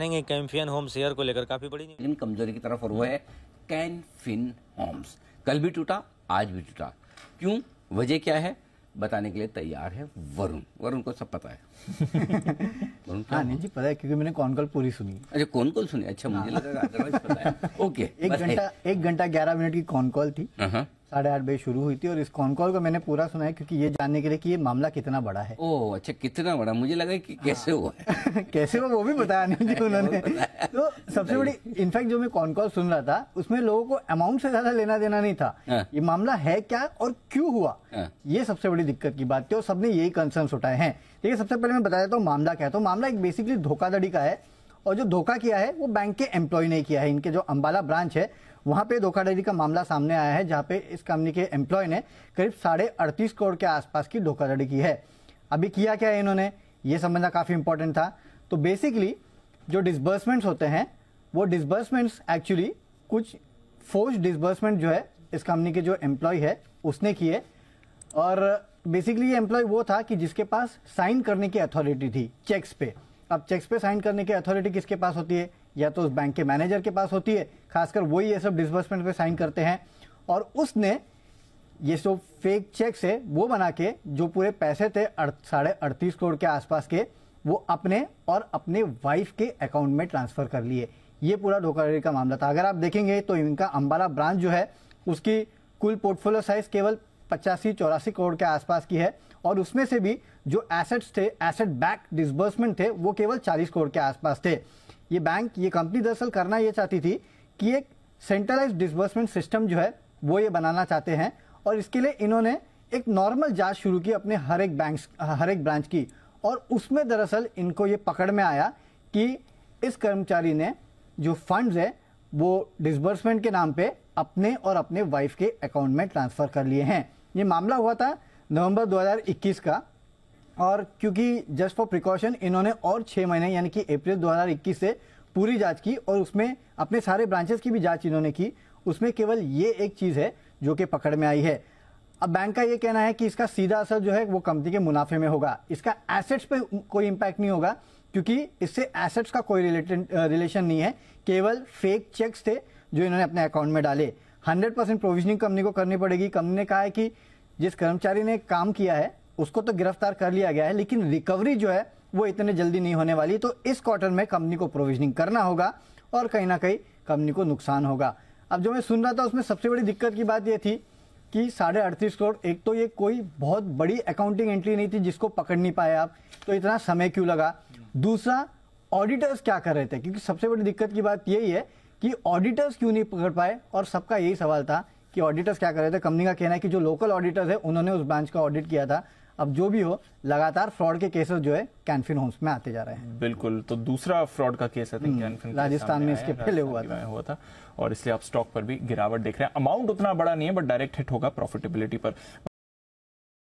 जानेंगे कैम्फियन home share को लेकर काफी बड़ी लेकिन कमजोरी की तरफ और वो है कैन फिन होम्स कल भी टूटा आज भी टूटा क्यों वजह क्या है बताने के लिए तैयार है वरुण वरुण को सब पता है वरुण हाँ जी पता है क्योंकि मैंने कौन कॉल पूरी सुनी अच्छा कौन कॉल सुनी अच्छा मुझे हाँ। लगा पता है ओके एक घंटा एक घंटा ग्यारह मिनट की कौन कॉल थी हाँ, हाँ। साढ़े आठ बजे शुरू हुई थी और इस कॉन कॉल को मैंने पूरा सुना है क्योंकि ये जानने के लिए कि ये मामला कितना बड़ा है ओ अच्छा कितना बड़ा मुझे लगा कि कैसे हुआ कैसे हुआ वो भी बताया नहीं मुझे उन्होंने तो सबसे बड़ी इनफैक्ट जो मैं कॉन कॉल सुन रहा था उसमें लोगों को अमाउंट से ज्यादा लेना देना नहीं था हाँ। ये मामला है क्या और क्यों हुआ हाँ। ये सबसे बड़ी दिक्कत की बात थी और सबने यही कंसर्न उठाए हैं देखिए सबसे पहले मैं बता देता हूँ मामला क्या है तो मामला एक बेसिकली धोखाधड़ी का है और जो धोखा किया है वो बैंक के एम्प्लॉय ने किया है इनके जो अम्बाला ब्रांच है वहाँ पे धोखाधड़ी का मामला सामने आया है जहाँ पे इस कंपनी के एम्प्लॉय ने करीब साढ़े अड़तीस करोड़ के आसपास की धोखाधड़ी की है अभी किया क्या है इन्होंने ये समझना काफ़ी इंपॉर्टेंट था तो बेसिकली जो डिसबर्समेंट्स होते हैं वो डिसबर्समेंट्स एक्चुअली कुछ फोर्स डिसबर्समेंट जो है इस कंपनी के जो एम्प्लॉय है उसने किए और बेसिकली ये एम्प्लॉय वो था कि जिसके पास साइन करने की अथॉरिटी थी चेक्स पे अब चेक्स पे साइन करने की अथॉरिटी किसके पास होती है या तो उस बैंक के मैनेजर के पास होती है खासकर वही ये सब डिसबर्समेंट पे साइन करते हैं और उसने ये जो फेक चेक्स है वो बना के जो पूरे पैसे थे साढ़े अड़तीस करोड़ के आसपास के वो अपने और अपने वाइफ के अकाउंट में ट्रांसफ़र कर लिए ये पूरा धोखाधड़ी का मामला था अगर आप देखेंगे तो इनका अम्बाला ब्रांच जो है उसकी कुल पोर्टफोलियो साइज केवल पचासी चौरासी करोड़ के आसपास की है और उसमें से भी जो एसेट्स थे एसेट बैक डिसबर्समेंट थे वो केवल 40 करोड़ के आसपास थे ये बैंक ये कंपनी दरअसल करना ये चाहती थी कि एक सेंट्रलाइज डिसबर्समेंट सिस्टम जो है वो ये बनाना चाहते हैं और इसके लिए इन्होंने एक नॉर्मल जाँच शुरू की अपने हर एक बैंक हर एक ब्रांच की और उसमें दरअसल इनको ये पकड़ में आया कि इस कर्मचारी ने जो फंड्स है वो डिसबर्समेंट के नाम पे अपने और अपने वाइफ के अकाउंट में ट्रांसफ़र कर लिए हैं ये मामला हुआ था नवंबर 2021 का और क्योंकि जस्ट फॉर प्रिकॉशन इन्होंने और छः महीने यानी कि अप्रैल 2021 से पूरी जांच की और उसमें अपने सारे ब्रांचेस की भी जांच इन्होंने की उसमें केवल ये एक चीज़ है जो कि पकड़ में आई है अब बैंक का ये कहना है कि इसका सीधा असर जो है वो कंपनी के मुनाफे में होगा इसका एसेट्स पे कोई इम्पैक्ट नहीं होगा क्योंकि इससे एसेट्स का कोई रिलेटेड रिलेशन नहीं है केवल फेक चेक्स थे जो इन्होंने अपने अकाउंट में डाले हंड्रेड परसेंट प्रोविजनिंग कंपनी को करनी पड़ेगी कंपनी ने कहा है कि जिस कर्मचारी ने काम किया है उसको तो गिरफ्तार कर लिया गया है लेकिन रिकवरी जो है वो इतने जल्दी नहीं होने वाली तो इस क्वार्टर में कंपनी को प्रोविजनिंग करना होगा और कहीं ना कहीं कंपनी को नुकसान होगा अब जो मैं सुन रहा था उसमें सबसे बड़ी दिक्कत की बात ये थी कि साढ़े अड़तीस करोड़ एक तो ये कोई बहुत बड़ी अकाउंटिंग एंट्री नहीं थी जिसको पकड़ नहीं पाए आप तो इतना समय क्यों लगा दूसरा ऑडिटर्स क्या कर रहे थे क्योंकि सबसे बड़ी दिक्कत की बात यही है कि ऑडिटर्स क्यों नहीं पकड़ पाए और सबका यही सवाल था कि ऑडिटर्स क्या कर रहे थे कंपनी का कहना है कि जो लोकल ऑडिटर्स है उन्होंने उस ब्रांच का ऑडिट किया था अब जो भी हो लगातार फ्रॉड के केसेस जो है कैनफिन होम्स में आते जा रहे हैं बिल्कुल तो दूसरा फ्रॉड का केस है हम्म। राजस्थान में इसके पहले हुआ था हुआ था और इसलिए आप स्टॉक पर भी गिरावट देख रहे हैं अमाउंट उतना बड़ा नहीं है बट डायरेक्ट हिट होगा प्रॉफिटेबिलिटी पर